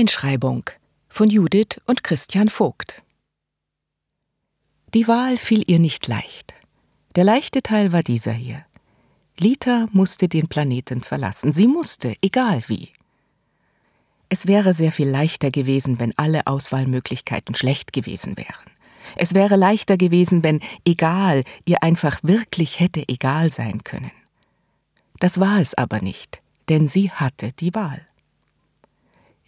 Einschreibung von Judith und Christian Vogt. Die Wahl fiel ihr nicht leicht. Der leichte Teil war dieser hier. Lita musste den Planeten verlassen. Sie musste, egal wie. Es wäre sehr viel leichter gewesen, wenn alle Auswahlmöglichkeiten schlecht gewesen wären. Es wäre leichter gewesen, wenn egal ihr einfach wirklich hätte egal sein können. Das war es aber nicht, denn sie hatte die Wahl.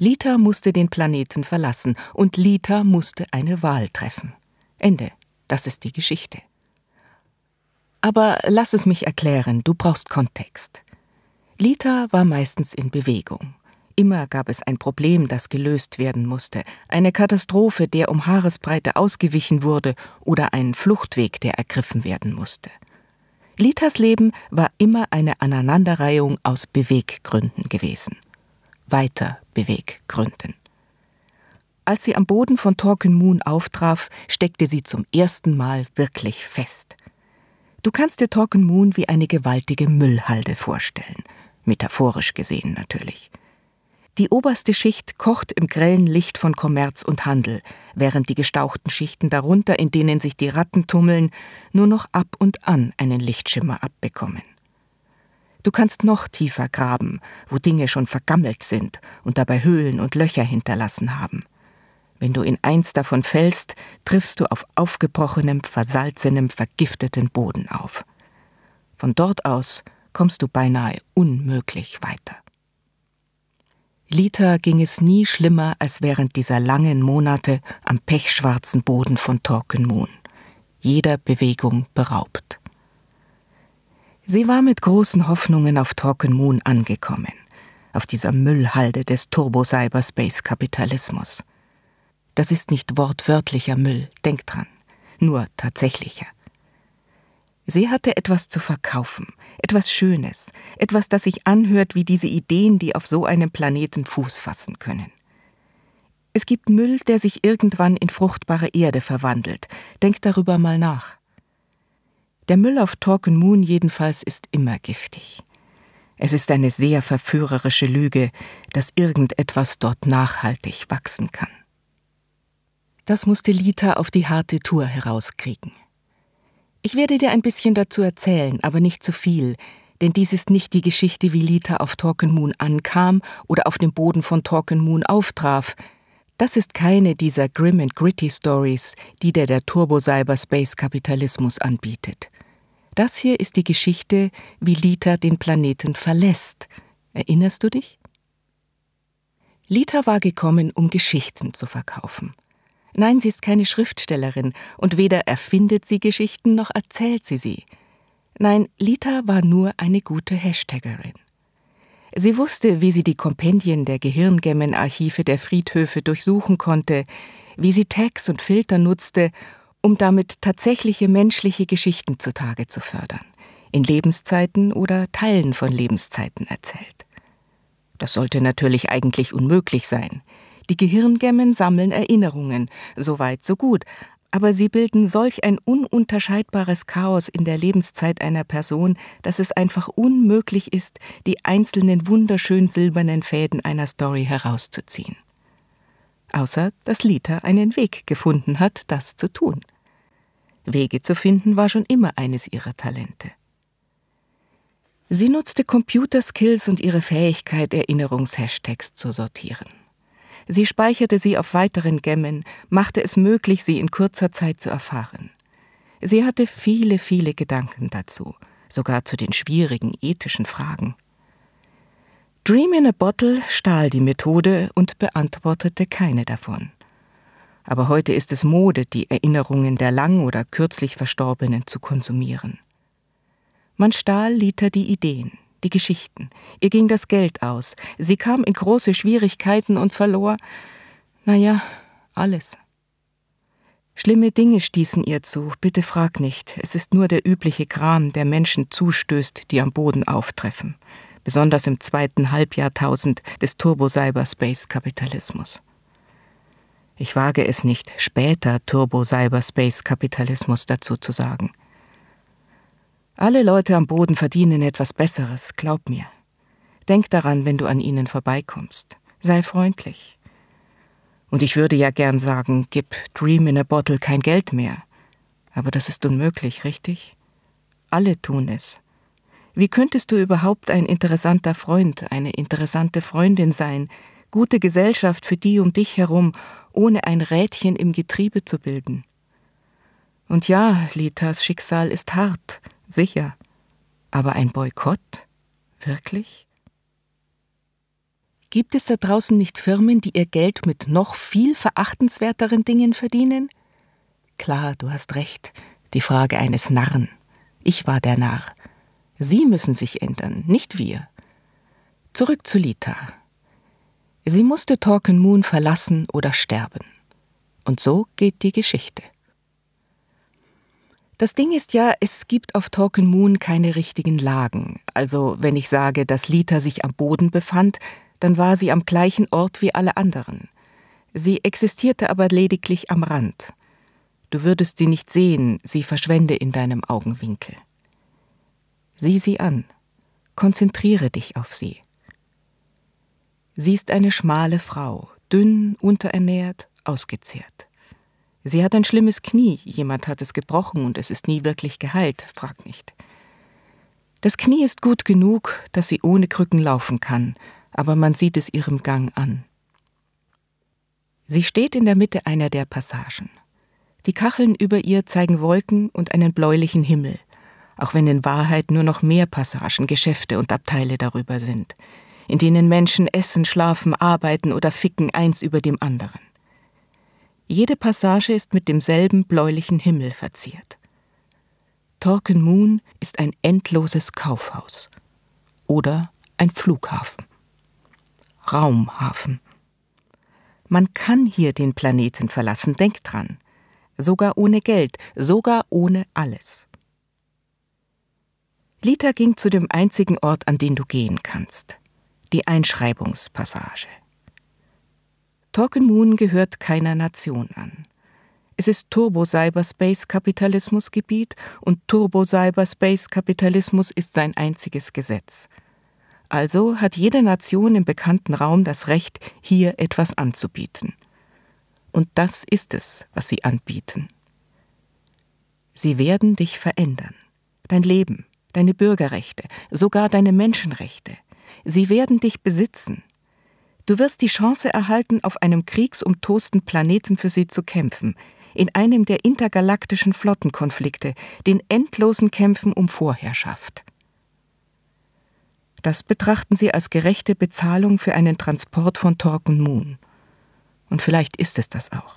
Lita musste den Planeten verlassen und Lita musste eine Wahl treffen. Ende. Das ist die Geschichte. Aber lass es mich erklären, du brauchst Kontext. Lita war meistens in Bewegung. Immer gab es ein Problem, das gelöst werden musste, eine Katastrophe, der um Haaresbreite ausgewichen wurde, oder ein Fluchtweg, der ergriffen werden musste. Litas Leben war immer eine Aneinanderreihung aus Beweggründen gewesen weiter Beweggründen. Als sie am Boden von Torken Moon auftraf, steckte sie zum ersten Mal wirklich fest. Du kannst dir Torken Moon wie eine gewaltige Müllhalde vorstellen, metaphorisch gesehen natürlich. Die oberste Schicht kocht im grellen Licht von Kommerz und Handel, während die gestauchten Schichten darunter, in denen sich die Ratten tummeln, nur noch ab und an einen Lichtschimmer abbekommen. Du kannst noch tiefer graben, wo Dinge schon vergammelt sind und dabei Höhlen und Löcher hinterlassen haben. Wenn du in eins davon fällst, triffst du auf aufgebrochenem, versalzenem, vergifteten Boden auf. Von dort aus kommst du beinahe unmöglich weiter. Lita ging es nie schlimmer als während dieser langen Monate am pechschwarzen Boden von Torkenmoon. Jeder Bewegung beraubt. Sie war mit großen Hoffnungen auf Talken Moon angekommen, auf dieser Müllhalde des Turbo-Cyberspace-Kapitalismus. Das ist nicht wortwörtlicher Müll, denk dran, nur tatsächlicher. Sie hatte etwas zu verkaufen, etwas Schönes, etwas, das sich anhört wie diese Ideen, die auf so einem Planeten Fuß fassen können. Es gibt Müll, der sich irgendwann in fruchtbare Erde verwandelt. Denk darüber mal nach. Der Müll auf Talken Moon jedenfalls ist immer giftig. Es ist eine sehr verführerische Lüge, dass irgendetwas dort nachhaltig wachsen kann. Das musste Lita auf die harte Tour herauskriegen. Ich werde dir ein bisschen dazu erzählen, aber nicht zu viel, denn dies ist nicht die Geschichte, wie Lita auf Talken Moon ankam oder auf dem Boden von Talken Moon auftraf, das ist keine dieser Grim and Gritty Stories, die der, der Turbo-Cyberspace-Kapitalismus anbietet. Das hier ist die Geschichte, wie Lita den Planeten verlässt. Erinnerst du dich? Lita war gekommen, um Geschichten zu verkaufen. Nein, sie ist keine Schriftstellerin und weder erfindet sie Geschichten noch erzählt sie sie. Nein, Lita war nur eine gute Hashtaggerin. Sie wusste, wie sie die Kompendien der Gehirngemmen-Archive der Friedhöfe durchsuchen konnte, wie sie Tags und Filter nutzte, um damit tatsächliche menschliche Geschichten zutage zu fördern, in Lebenszeiten oder Teilen von Lebenszeiten erzählt. Das sollte natürlich eigentlich unmöglich sein. Die Gehirngemmen sammeln Erinnerungen, so weit, so gut, aber sie bilden solch ein ununterscheidbares Chaos in der Lebenszeit einer Person, dass es einfach unmöglich ist, die einzelnen wunderschön silbernen Fäden einer Story herauszuziehen. Außer dass Lita einen Weg gefunden hat, das zu tun. Wege zu finden war schon immer eines ihrer Talente. Sie nutzte Computerskills und ihre Fähigkeit, Erinnerungshashtags zu sortieren. Sie speicherte sie auf weiteren Gemmen, machte es möglich, sie in kurzer Zeit zu erfahren. Sie hatte viele, viele Gedanken dazu, sogar zu den schwierigen ethischen Fragen. Dream in a Bottle stahl die Methode und beantwortete keine davon. Aber heute ist es Mode, die Erinnerungen der lang oder kürzlich Verstorbenen zu konsumieren. Man stahl Liter die Ideen die Geschichten. Ihr ging das Geld aus. Sie kam in große Schwierigkeiten und verlor, naja, alles. Schlimme Dinge stießen ihr zu, bitte frag nicht, es ist nur der übliche Kram, der Menschen zustößt, die am Boden auftreffen, besonders im zweiten Halbjahrtausend des Turbo-Cyberspace-Kapitalismus. Ich wage es nicht, später Turbo-Cyberspace-Kapitalismus dazu zu sagen. Alle Leute am Boden verdienen etwas Besseres, glaub mir. Denk daran, wenn du an ihnen vorbeikommst. Sei freundlich. Und ich würde ja gern sagen, gib Dream in a Bottle kein Geld mehr. Aber das ist unmöglich, richtig? Alle tun es. Wie könntest du überhaupt ein interessanter Freund, eine interessante Freundin sein, gute Gesellschaft für die um dich herum, ohne ein Rädchen im Getriebe zu bilden? Und ja, Litas Schicksal ist hart, sicher. Aber ein Boykott? Wirklich? Gibt es da draußen nicht Firmen, die ihr Geld mit noch viel verachtenswerteren Dingen verdienen? Klar, du hast recht. Die Frage eines Narren. Ich war der Narr. Sie müssen sich ändern, nicht wir. Zurück zu Lita. Sie musste Torken Moon verlassen oder sterben. Und so geht die Geschichte. Das Ding ist ja, es gibt auf Talking Moon keine richtigen Lagen. Also wenn ich sage, dass Lita sich am Boden befand, dann war sie am gleichen Ort wie alle anderen. Sie existierte aber lediglich am Rand. Du würdest sie nicht sehen, sie verschwende in deinem Augenwinkel. Sieh sie an, konzentriere dich auf sie. Sie ist eine schmale Frau, dünn, unterernährt, ausgezehrt. Sie hat ein schlimmes Knie, jemand hat es gebrochen und es ist nie wirklich geheilt, frag nicht. Das Knie ist gut genug, dass sie ohne Krücken laufen kann, aber man sieht es ihrem Gang an. Sie steht in der Mitte einer der Passagen. Die Kacheln über ihr zeigen Wolken und einen bläulichen Himmel, auch wenn in Wahrheit nur noch mehr Passagen, Geschäfte und Abteile darüber sind, in denen Menschen essen, schlafen, arbeiten oder ficken eins über dem anderen. Jede Passage ist mit demselben bläulichen Himmel verziert. Torken Moon ist ein endloses Kaufhaus oder ein Flughafen. Raumhafen. Man kann hier den Planeten verlassen, denk dran. Sogar ohne Geld, sogar ohne alles. Lita ging zu dem einzigen Ort, an den du gehen kannst. Die Einschreibungspassage. Talking Moon gehört keiner Nation an. Es ist Turbo-Cyberspace-Kapitalismus-Gebiet und Turbo-Cyberspace-Kapitalismus ist sein einziges Gesetz. Also hat jede Nation im bekannten Raum das Recht, hier etwas anzubieten. Und das ist es, was sie anbieten. Sie werden dich verändern. Dein Leben, deine Bürgerrechte, sogar deine Menschenrechte. Sie werden dich besitzen. Du wirst die Chance erhalten, auf einem kriegsumtosten Planeten für sie zu kämpfen, in einem der intergalaktischen Flottenkonflikte, den endlosen Kämpfen um Vorherrschaft. Das betrachten sie als gerechte Bezahlung für einen Transport von Torken Moon. Und vielleicht ist es das auch.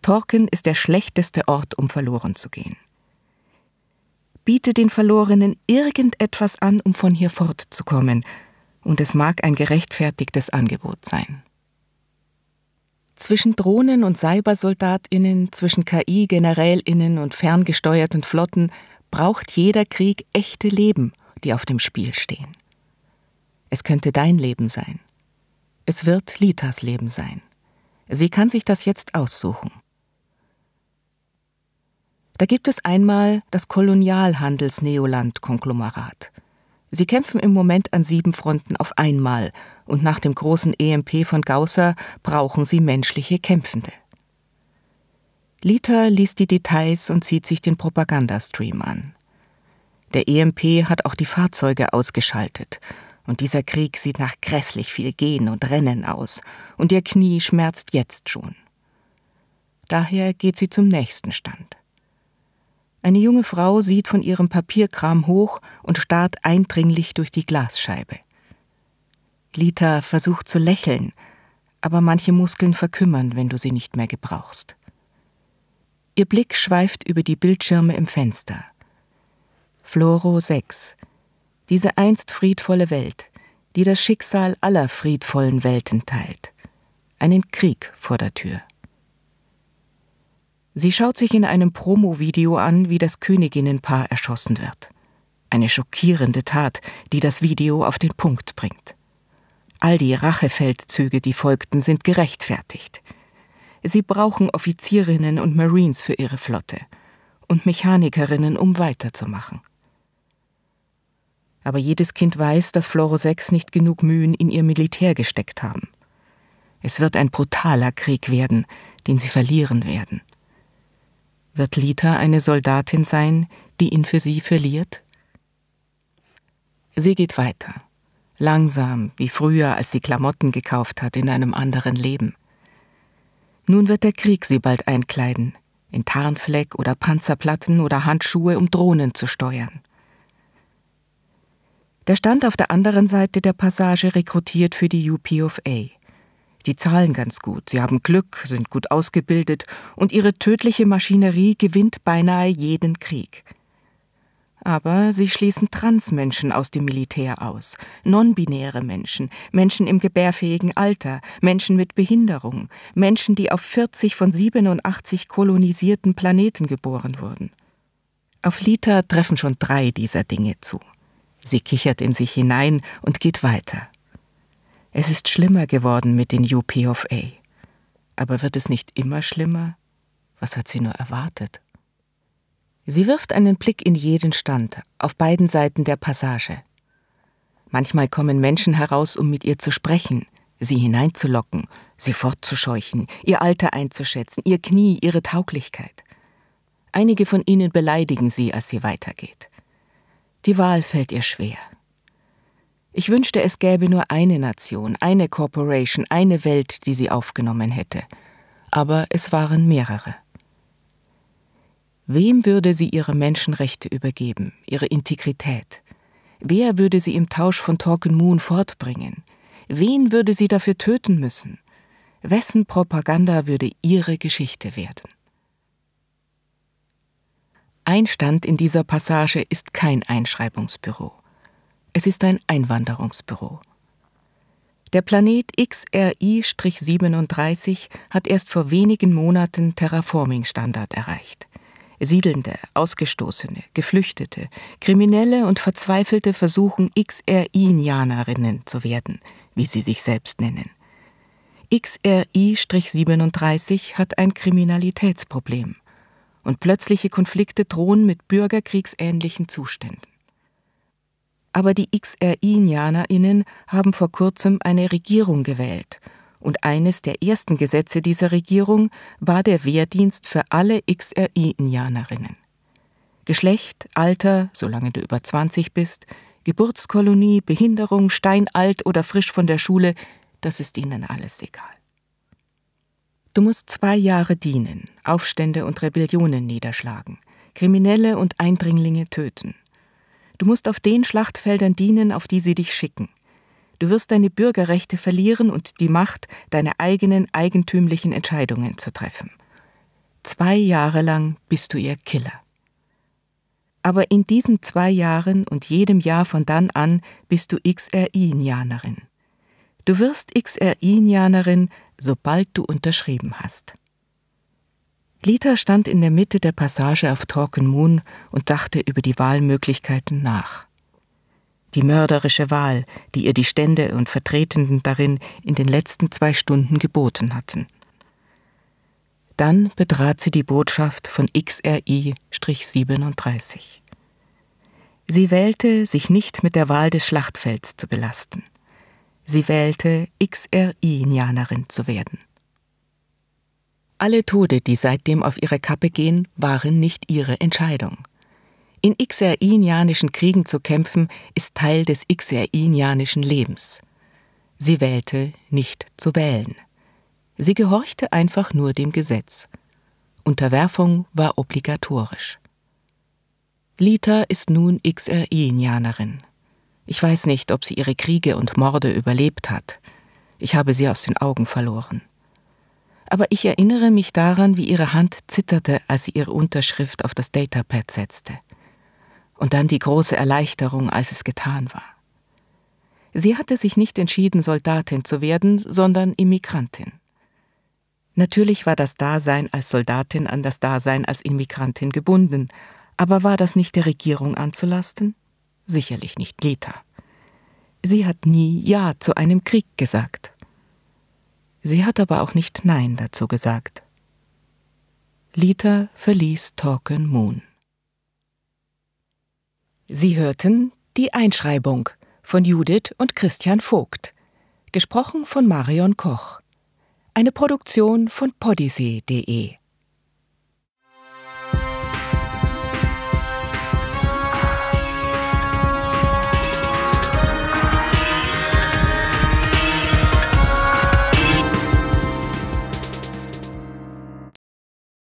Torken ist der schlechteste Ort, um verloren zu gehen. Biete den Verlorenen irgendetwas an, um von hier fortzukommen – und es mag ein gerechtfertigtes Angebot sein. Zwischen Drohnen und Cybersoldatinnen, zwischen KI-Generälinnen und ferngesteuerten Flotten braucht jeder Krieg echte Leben, die auf dem Spiel stehen. Es könnte dein Leben sein. Es wird Litas Leben sein. Sie kann sich das jetzt aussuchen. Da gibt es einmal das Kolonialhandels-Neoland-Konglomerat – Sie kämpfen im Moment an sieben Fronten auf einmal, und nach dem großen EMP von Gausser brauchen sie menschliche Kämpfende. Lita liest die Details und zieht sich den Propagandastream an. Der EMP hat auch die Fahrzeuge ausgeschaltet, und dieser Krieg sieht nach grässlich viel Gehen und Rennen aus, und ihr Knie schmerzt jetzt schon. Daher geht sie zum nächsten Stand. Eine junge Frau sieht von ihrem Papierkram hoch und starrt eindringlich durch die Glasscheibe. Lita versucht zu lächeln, aber manche Muskeln verkümmern, wenn du sie nicht mehr gebrauchst. Ihr Blick schweift über die Bildschirme im Fenster. Floro 6. Diese einst friedvolle Welt, die das Schicksal aller friedvollen Welten teilt. Einen Krieg vor der Tür. Sie schaut sich in einem Promo-Video an, wie das Königinnenpaar erschossen wird. Eine schockierende Tat, die das Video auf den Punkt bringt. All die Rachefeldzüge, die folgten, sind gerechtfertigt. Sie brauchen Offizierinnen und Marines für ihre Flotte und Mechanikerinnen, um weiterzumachen. Aber jedes Kind weiß, dass Floro 6 nicht genug Mühen in ihr Militär gesteckt haben. Es wird ein brutaler Krieg werden, den sie verlieren werden. Wird Lita eine Soldatin sein, die ihn für sie verliert? Sie geht weiter, langsam, wie früher, als sie Klamotten gekauft hat in einem anderen Leben. Nun wird der Krieg sie bald einkleiden, in Tarnfleck oder Panzerplatten oder Handschuhe, um Drohnen zu steuern. Der stand auf der anderen Seite der Passage rekrutiert für die UPOFA. Die zahlen ganz gut, sie haben Glück, sind gut ausgebildet und ihre tödliche Maschinerie gewinnt beinahe jeden Krieg. Aber sie schließen Transmenschen aus dem Militär aus, nonbinäre Menschen, Menschen im gebärfähigen Alter, Menschen mit Behinderung, Menschen, die auf 40 von 87 kolonisierten Planeten geboren wurden. Auf Lita treffen schon drei dieser Dinge zu. Sie kichert in sich hinein und geht weiter. Es ist schlimmer geworden mit den UPFA. Aber wird es nicht immer schlimmer? Was hat sie nur erwartet? Sie wirft einen Blick in jeden Stand, auf beiden Seiten der Passage. Manchmal kommen Menschen heraus, um mit ihr zu sprechen, sie hineinzulocken, sie fortzuscheuchen, ihr Alter einzuschätzen, ihr Knie, ihre Tauglichkeit. Einige von ihnen beleidigen sie, als sie weitergeht. Die Wahl fällt ihr schwer. Ich wünschte, es gäbe nur eine Nation, eine Corporation, eine Welt, die sie aufgenommen hätte. Aber es waren mehrere. Wem würde sie ihre Menschenrechte übergeben, ihre Integrität? Wer würde sie im Tausch von Torken Moon fortbringen? Wen würde sie dafür töten müssen? Wessen Propaganda würde ihre Geschichte werden? Ein Stand in dieser Passage ist kein Einschreibungsbüro. Es ist ein Einwanderungsbüro. Der Planet XRI-37 hat erst vor wenigen Monaten Terraforming-Standard erreicht. Siedelnde, Ausgestoßene, Geflüchtete, Kriminelle und Verzweifelte versuchen xri nianerinnen zu werden, wie sie sich selbst nennen. XRI-37 hat ein Kriminalitätsproblem und plötzliche Konflikte drohen mit bürgerkriegsähnlichen Zuständen aber die xri nianerinnen haben vor kurzem eine Regierung gewählt. Und eines der ersten Gesetze dieser Regierung war der Wehrdienst für alle xri nianerinnen Geschlecht, Alter, solange du über 20 bist, Geburtskolonie, Behinderung, steinalt oder frisch von der Schule, das ist ihnen alles egal. Du musst zwei Jahre dienen, Aufstände und Rebellionen niederschlagen, Kriminelle und Eindringlinge töten. Du musst auf den Schlachtfeldern dienen, auf die sie dich schicken. Du wirst deine Bürgerrechte verlieren und die Macht, deine eigenen eigentümlichen Entscheidungen zu treffen. Zwei Jahre lang bist du ihr Killer. Aber in diesen zwei Jahren und jedem Jahr von dann an bist du XRI-Indianerin. Du wirst XRI-Indianerin, sobald du unterschrieben hast. Lita stand in der Mitte der Passage auf Talken Moon und dachte über die Wahlmöglichkeiten nach. Die mörderische Wahl, die ihr die Stände und Vertretenden darin in den letzten zwei Stunden geboten hatten. Dann betrat sie die Botschaft von XRI-37. Sie wählte, sich nicht mit der Wahl des Schlachtfelds zu belasten. Sie wählte, XRI-Nianerin zu werden. Alle Tode, die seitdem auf ihre Kappe gehen, waren nicht ihre Entscheidung. In xerinianischen Kriegen zu kämpfen, ist Teil des xerinianischen Lebens. Sie wählte nicht zu wählen. Sie gehorchte einfach nur dem Gesetz. Unterwerfung war obligatorisch. Lita ist nun Xerinianerin. Ich weiß nicht, ob sie ihre Kriege und Morde überlebt hat. Ich habe sie aus den Augen verloren aber ich erinnere mich daran, wie ihre Hand zitterte, als sie ihre Unterschrift auf das Datapad setzte. Und dann die große Erleichterung, als es getan war. Sie hatte sich nicht entschieden, Soldatin zu werden, sondern Immigrantin. Natürlich war das Dasein als Soldatin an das Dasein als Immigrantin gebunden, aber war das nicht der Regierung anzulasten? Sicherlich nicht Leta. Sie hat nie Ja zu einem Krieg gesagt. Sie hat aber auch nicht Nein dazu gesagt. Lita verließ Talken Moon. Sie hörten Die Einschreibung von Judith und Christian Vogt, gesprochen von Marion Koch. Eine Produktion von podyssee.de